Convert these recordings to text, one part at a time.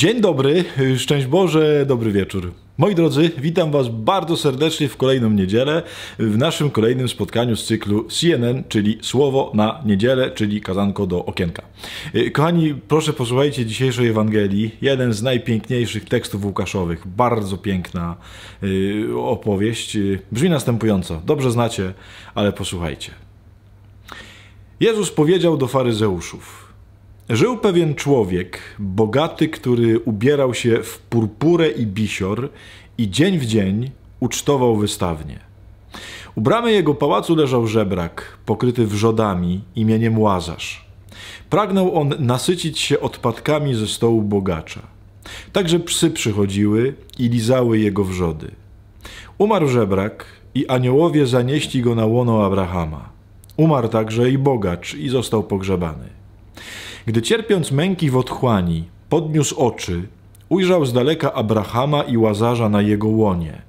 Dzień dobry, szczęść Boże, dobry wieczór. Moi drodzy, witam Was bardzo serdecznie w kolejną niedzielę, w naszym kolejnym spotkaniu z cyklu CNN, czyli Słowo na Niedzielę, czyli Kazanko do Okienka. Y, kochani, proszę posłuchajcie dzisiejszej Ewangelii, jeden z najpiękniejszych tekstów Łukaszowych, bardzo piękna y, opowieść. Y, brzmi następująco, dobrze znacie, ale posłuchajcie. Jezus powiedział do faryzeuszów – Żył pewien człowiek, bogaty, który ubierał się w purpurę i bisior i dzień w dzień ucztował wystawnie. U bramy jego pałacu leżał żebrak, pokryty wrzodami imieniem Łazarz. Pragnął on nasycić się odpadkami ze stołu bogacza. Także psy przychodziły i lizały jego wrzody. Umarł żebrak i aniołowie zanieśli go na łono Abrahama. Umarł także i bogacz i został pogrzebany. Gdy cierpiąc męki w otchłani, podniósł oczy, ujrzał z daleka Abrahama i Łazarza na jego łonie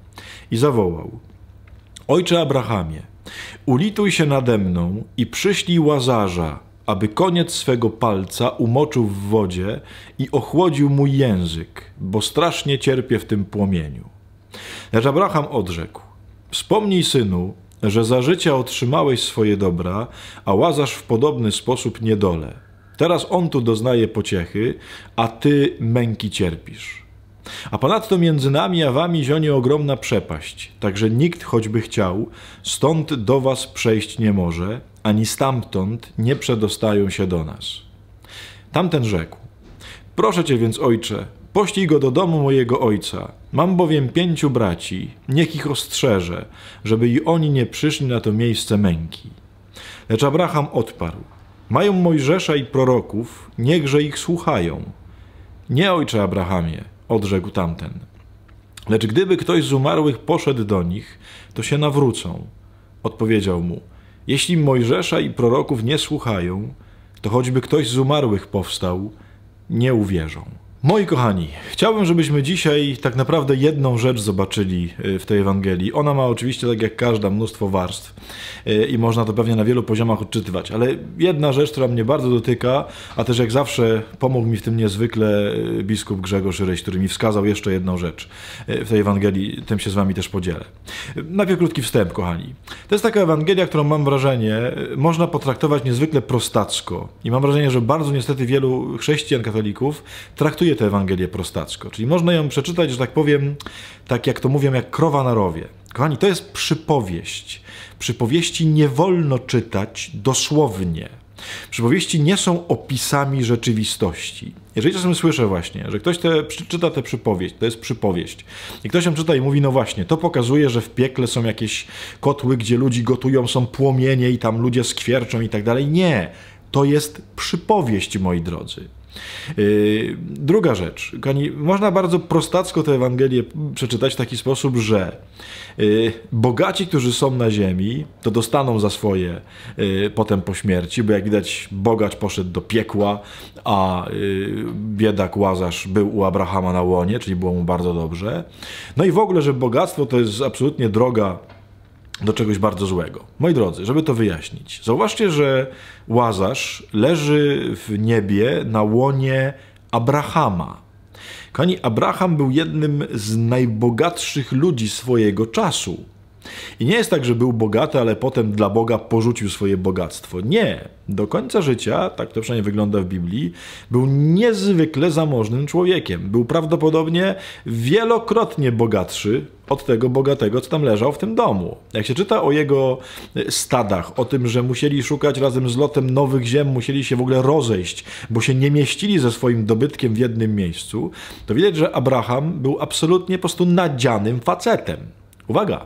i zawołał: Ojcze Abrahamie, ulituj się nade mną i przyślij Łazarza, aby koniec swego palca umoczył w wodzie i ochłodził mój język, bo strasznie cierpię w tym płomieniu. Lecz Abraham odrzekł: Wspomnij, synu, że za życia otrzymałeś swoje dobra, a Łazarz w podobny sposób niedole. Teraz on tu doznaje pociechy, a ty męki cierpisz. A ponadto między nami a wami zionie ogromna przepaść, także nikt choćby chciał, stąd do was przejść nie może, ani stamtąd nie przedostają się do nas. Tamten rzekł: Proszę cię więc, ojcze, poślij go do domu mojego ojca. Mam bowiem pięciu braci, niech ich ostrzeże, żeby i oni nie przyszli na to miejsce męki. Lecz Abraham odparł: mają Mojżesza i proroków, niechże ich słuchają. Nie, ojcze Abrahamie, odrzekł tamten. Lecz gdyby ktoś z umarłych poszedł do nich, to się nawrócą. Odpowiedział mu: Jeśli Mojżesza i proroków nie słuchają, to choćby ktoś z umarłych powstał, nie uwierzą. Moi kochani, chciałbym, żebyśmy dzisiaj tak naprawdę jedną rzecz zobaczyli y, w tej Ewangelii. Ona ma oczywiście, tak jak każda, mnóstwo warstw y, i można to pewnie na wielu poziomach odczytywać, ale jedna rzecz, która mnie bardzo dotyka, a też jak zawsze pomógł mi w tym niezwykle y, biskup Grzegorz Ryś, który mi wskazał jeszcze jedną rzecz w tej Ewangelii, tym się z wami też podzielę. Najpierw krótki wstęp, kochani. To jest taka Ewangelia, którą mam wrażenie, można potraktować niezwykle prostacko i mam wrażenie, że bardzo niestety wielu chrześcijan, katolików traktuje traktuje tę Ewangelię prostacko. Czyli można ją przeczytać, że tak powiem, tak jak to mówią, jak krowa na rowie. Kochani, to jest przypowieść. Przypowieści nie wolno czytać dosłownie. Przypowieści nie są opisami rzeczywistości. Jeżeli czasem słyszę właśnie, że ktoś te, czyta tę przypowieść, to jest przypowieść, i ktoś ją czyta i mówi, no właśnie, to pokazuje, że w piekle są jakieś kotły, gdzie ludzi gotują, są płomienie i tam ludzie skwierczą i tak dalej. Nie, to jest przypowieść, moi drodzy. Yy, druga rzecz. Kochani, można bardzo prostacko tę Ewangelię przeczytać w taki sposób, że yy, bogaci, którzy są na ziemi, to dostaną za swoje yy, potem po śmierci, bo jak widać, bogacz poszedł do piekła, a biedak Łazarz był u Abrahama na łonie, czyli było mu bardzo dobrze. No i w ogóle, że bogactwo to jest absolutnie droga do czegoś bardzo złego. Moi drodzy, żeby to wyjaśnić, zauważcie, że Łazarz leży w niebie na łonie Abrahama. Kochani, Abraham był jednym z najbogatszych ludzi swojego czasu. I nie jest tak, że był bogaty, ale potem dla Boga porzucił swoje bogactwo. Nie. Do końca życia, tak to przynajmniej wygląda w Biblii, był niezwykle zamożnym człowiekiem. Był prawdopodobnie wielokrotnie bogatszy od tego bogatego, co tam leżał w tym domu. Jak się czyta o jego stadach, o tym, że musieli szukać razem z lotem nowych ziem, musieli się w ogóle rozejść, bo się nie mieścili ze swoim dobytkiem w jednym miejscu, to widać, że Abraham był absolutnie po prostu nadzianym facetem. Uwaga!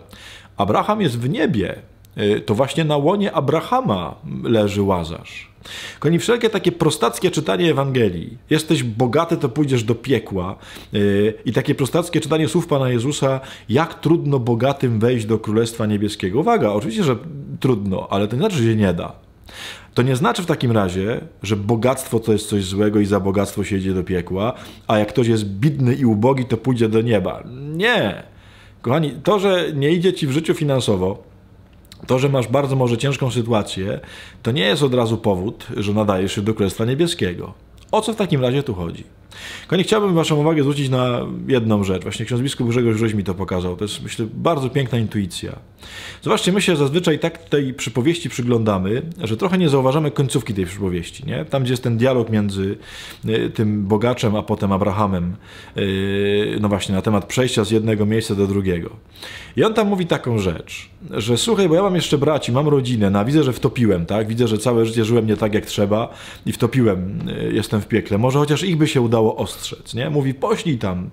Abraham jest w niebie, e, to właśnie na łonie Abrahama leży Łazarz. Koni, wszelkie takie prostackie czytanie Ewangelii, jesteś bogaty, to pójdziesz do piekła, e, i takie prostackie czytanie słów Pana Jezusa, jak trudno bogatym wejść do Królestwa Niebieskiego. Uwaga, oczywiście, że trudno, ale to nie znaczy, że się nie da. To nie znaczy w takim razie, że bogactwo to jest coś złego i za bogactwo się idzie do piekła, a jak ktoś jest bidny i ubogi, to pójdzie do nieba. Nie! Kochani, to, że nie idzie ci w życiu finansowo, to, że masz bardzo może ciężką sytuację, to nie jest od razu powód, że nadajesz się do Królestwa Niebieskiego. O co w takim razie tu chodzi? Kochani, chciałbym Waszą uwagę zwrócić na jedną rzecz. Właśnie ksiądz biskup Grzegorz Rzeź mi to pokazał. To jest, myślę, bardzo piękna intuicja. Zobaczcie, my się zazwyczaj tak tej przypowieści przyglądamy, że trochę nie zauważamy końcówki tej przypowieści. Nie? Tam, gdzie jest ten dialog między e, tym bogaczem, a potem Abrahamem, e, no właśnie, na temat przejścia z jednego miejsca do drugiego. I on tam mówi taką rzecz, że słuchaj, bo ja mam jeszcze braci, mam rodzinę, no, widzę, że wtopiłem, tak? Widzę, że całe życie żyłem nie tak, jak trzeba i wtopiłem, e, jestem w piekle. Może chociaż ich by się udało ostrzec, nie? Mówi, poślij tam,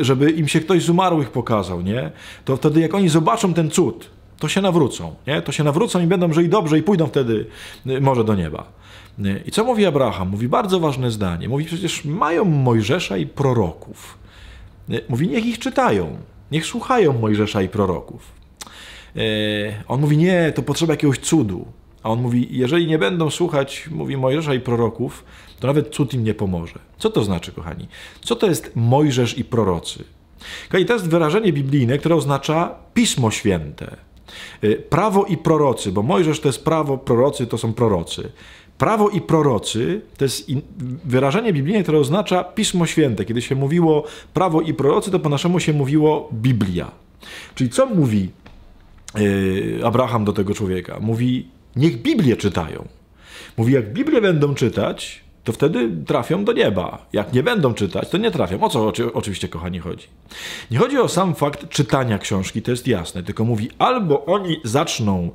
żeby im się ktoś z umarłych pokazał, nie? To wtedy, jak oni zobaczą ten cud, to się nawrócą, nie? to się nawrócą i będą żyli dobrze i pójdą wtedy y, może do nieba. Y, I co mówi Abraham? Mówi bardzo ważne zdanie. Mówi przecież mają Mojżesza i proroków. Y, mówi niech ich czytają, niech słuchają Mojżesza i proroków. On mówi nie, to potrzeba jakiegoś cudu. A on mówi, jeżeli nie będą słuchać, mówi Mojżesza i proroków, to nawet cud im nie pomoże. Co to znaczy, kochani? Co to jest Mojżesz i prorocy? Kochani, to jest wyrażenie biblijne, które oznacza Pismo Święte. Y, prawo i prorocy, bo Mojżesz to jest prawo, prorocy to są prorocy. Prawo i prorocy to jest wyrażenie biblijne, które oznacza Pismo Święte. Kiedy się mówiło prawo i prorocy, to po naszemu się mówiło Biblia. Czyli co mówi y, Abraham do tego człowieka? Mówi, niech Biblię czytają. Mówi, jak Biblię będą czytać, to wtedy trafią do nieba. Jak nie będą czytać, to nie trafią. O co oczywiście, kochani, chodzi? Nie chodzi o sam fakt czytania książki, to jest jasne, tylko mówi albo oni zaczną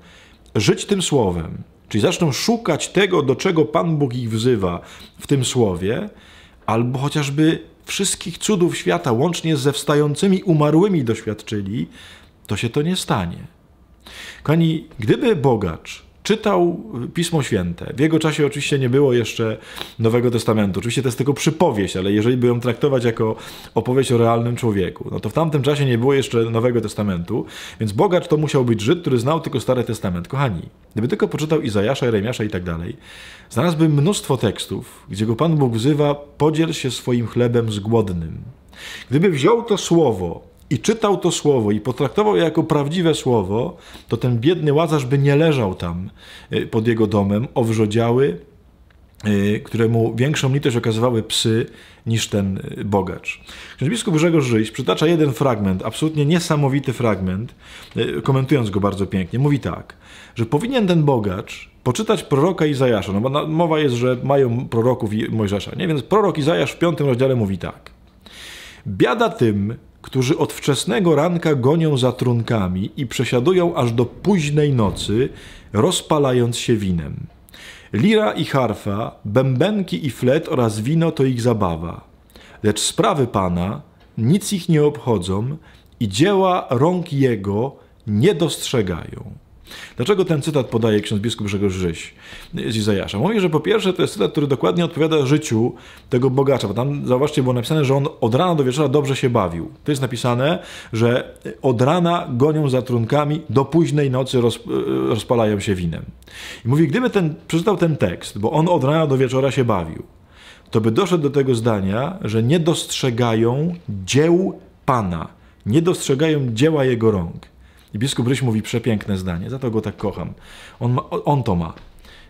żyć tym słowem, czyli zaczną szukać tego, do czego Pan Bóg ich wzywa w tym słowie, albo chociażby wszystkich cudów świata, łącznie ze wstającymi umarłymi, doświadczyli, to się to nie stanie. Kochani, gdyby bogacz czytał Pismo Święte. W jego czasie oczywiście nie było jeszcze Nowego Testamentu. Oczywiście to jest tylko przypowieść, ale jeżeli by ją traktować jako opowieść o realnym człowieku, no to w tamtym czasie nie było jeszcze Nowego Testamentu, więc bogacz to musiał być Żyd, który znał tylko Stary Testament. Kochani, gdyby tylko poczytał Izajasza, Jeremiasza i tak dalej, znalazłby mnóstwo tekstów, gdzie go Pan Bóg wzywa podziel się swoim chlebem z głodnym. Gdyby wziął to słowo i czytał to słowo i potraktował je jako prawdziwe słowo, to ten biedny łazarz by nie leżał tam y, pod jego domem, owrzodziały, y, któremu większą litość okazywały psy niż ten y, bogacz. Ksiądz biskup Grzegorz Żyś przytacza jeden fragment, absolutnie niesamowity fragment, komentując go bardzo pięknie. Mówi tak, że powinien ten bogacz poczytać proroka Izajasza, no bo mowa jest, że mają proroków i Mojżesza, nie? więc prorok Izajasz w piątym rozdziale mówi tak. Biada tym, którzy od wczesnego ranka gonią za trunkami i przesiadują aż do późnej nocy, rozpalając się winem. Lira i harfa, bębenki i flet oraz wino to ich zabawa. Lecz sprawy Pana nic ich nie obchodzą i dzieła rąk Jego nie dostrzegają. Dlaczego ten cytat podaje ksiądz biskup Grzegorz Rzyś z Izajasza? Mówi, że po pierwsze to jest cytat, który dokładnie odpowiada życiu tego bogacza, bo tam zauważcie, było napisane, że on od rana do wieczora dobrze się bawił. To jest napisane, że od rana gonią za trunkami, do późnej nocy roz, e, rozpalają się winem. I mówi, gdyby ten, przeczytał ten tekst, bo on od rana do wieczora się bawił, to by doszedł do tego zdania, że nie dostrzegają dzieł Pana, nie dostrzegają dzieła Jego rąk. I biskup Ryś mówi przepiękne zdanie, za to go tak kocham. On, ma, on to ma.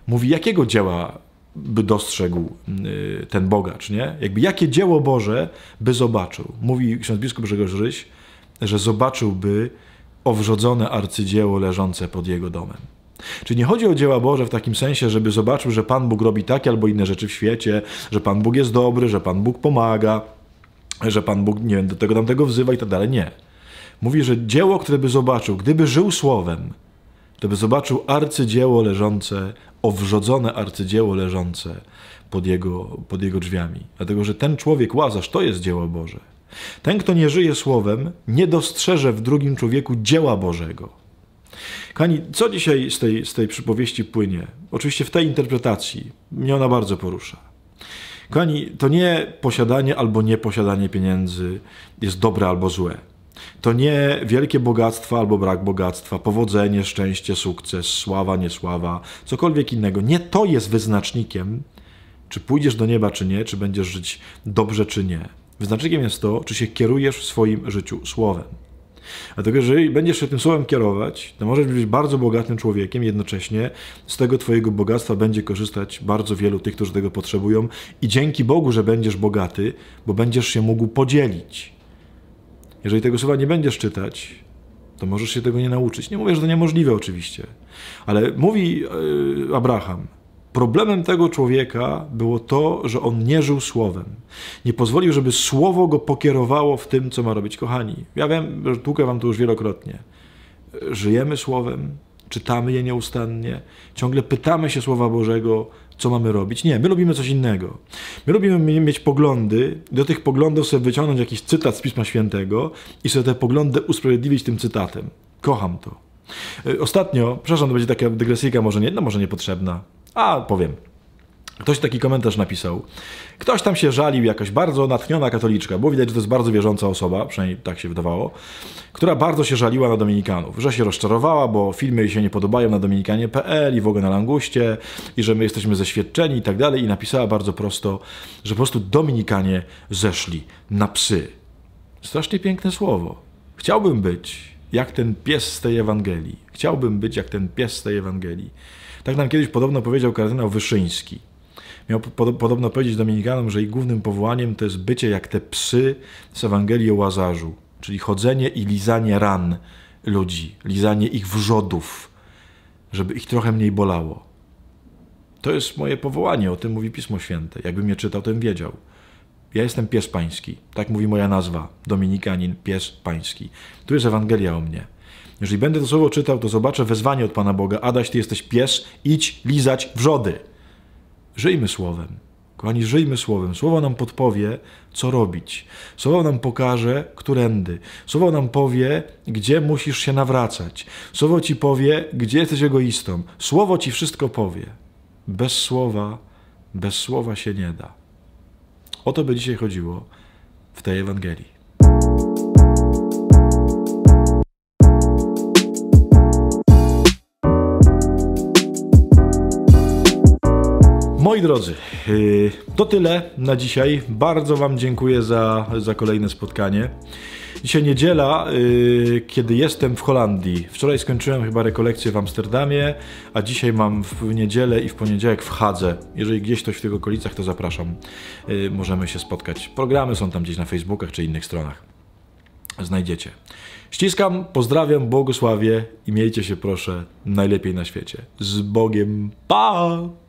Mówi, jakiego dzieła by dostrzegł yy, ten bogacz, nie? Jakby jakie dzieło Boże by zobaczył. Mówi ksiądz biskup Grzegorz Ryś, że zobaczyłby owrzodzone arcydzieło leżące pod jego domem. Czyli nie chodzi o dzieła Boże w takim sensie, żeby zobaczył, że Pan Bóg robi takie albo inne rzeczy w świecie, że Pan Bóg jest dobry, że Pan Bóg pomaga, że Pan Bóg, nie wiem, do tego tamtego wzywa i tak dalej. Nie. Mówi, że dzieło, które by zobaczył, gdyby żył słowem, to by zobaczył arcydzieło leżące, owrzodzone arcydzieło leżące pod jego, pod jego drzwiami. Dlatego, że ten człowiek, Łazarz, to jest dzieło Boże. Ten, kto nie żyje słowem, nie dostrzeże w drugim człowieku dzieła Bożego. Kani, co dzisiaj z tej, z tej przypowieści płynie? Oczywiście w tej interpretacji mnie ona bardzo porusza. Kochani, to nie posiadanie albo nieposiadanie pieniędzy jest dobre albo złe. To nie wielkie bogactwa albo brak bogactwa, powodzenie, szczęście, sukces, sława, niesława, cokolwiek innego. Nie to jest wyznacznikiem, czy pójdziesz do nieba, czy nie, czy będziesz żyć dobrze, czy nie. Wyznacznikiem jest to, czy się kierujesz w swoim życiu słowem. Dlatego, jeżeli będziesz się tym słowem kierować, to możesz być bardzo bogatym człowiekiem, jednocześnie z tego Twojego bogactwa będzie korzystać bardzo wielu tych, którzy tego potrzebują, i dzięki Bogu, że będziesz bogaty, bo będziesz się mógł podzielić jeżeli tego słowa nie będziesz czytać, to możesz się tego nie nauczyć. Nie mówię, że to niemożliwe oczywiście, ale mówi yy, Abraham, Problemem tego człowieka było to, że on nie żył słowem. Nie pozwolił, żeby słowo go pokierowało w tym, co ma robić, kochani. Ja wiem, że tłukę wam to już wielokrotnie. Żyjemy słowem, czytamy je nieustannie, ciągle pytamy się Słowa Bożego, co mamy robić. Nie, my lubimy coś innego. My lubimy mieć poglądy, do tych poglądów sobie wyciągnąć jakiś cytat z Pisma Świętego i sobie te poglądy usprawiedliwić tym cytatem. Kocham to. Y, ostatnio, przepraszam, to będzie taka dygresyjka, może nie, no może niepotrzebna, a powiem. Ktoś taki komentarz napisał. Ktoś tam się żalił, jakaś bardzo natchniona katoliczka, było widać, że to jest bardzo wierząca osoba, przynajmniej tak się wydawało, która bardzo się żaliła na Dominikanów, że się rozczarowała, bo filmy jej się nie podobają na dominikanie.pl i w ogóle na Languście i że my jesteśmy zeświadczeni i tak dalej i napisała bardzo prosto, że po prostu Dominikanie zeszli na psy. Strasznie piękne słowo. Chciałbym być jak ten pies z tej Ewangelii. Chciałbym być jak ten pies z tej Ewangelii. Tak nam kiedyś podobno powiedział kardynał Wyszyński miał podobno powiedzieć Dominikanom, że ich głównym powołaniem to jest bycie jak te psy z Ewangelii o Łazarzu, czyli chodzenie i lizanie ran ludzi, lizanie ich wrzodów, żeby ich trochę mniej bolało. To jest moje powołanie, o tym mówi Pismo Święte. Jakbym je czytał, tym wiedział. Ja jestem pies pański. Tak mówi moja nazwa. Dominikanin, pies pański. Tu jest Ewangelia o mnie. Jeżeli będę to słowo czytał, to zobaczę wezwanie od Pana Boga. Adaś, ty jesteś pies, idź lizać wrzody. Żyjmy słowem. Kochani, żyjmy słowem. Słowo nam podpowie, co robić. Słowo nam pokaże, którędy. Słowo nam powie, gdzie musisz się nawracać. Słowo ci powie, gdzie jesteś egoistą. Słowo ci wszystko powie. Bez słowa, bez słowa się nie da. O to by dzisiaj chodziło w tej Ewangelii. Moi drodzy, y, to tyle na dzisiaj. Bardzo Wam dziękuję za, za kolejne spotkanie. Dzisiaj niedziela, y, kiedy jestem w Holandii. Wczoraj skończyłem chyba rekolekcję w Amsterdamie, a dzisiaj mam w niedzielę i w poniedziałek w Hadze. Jeżeli gdzieś ktoś w tych okolicach, to zapraszam. Y, możemy się spotkać. Programy są tam gdzieś na Facebookach czy innych stronach. Znajdziecie. Ściskam, pozdrawiam, błogosławię i miejcie się proszę najlepiej na świecie. Z Bogiem, pa!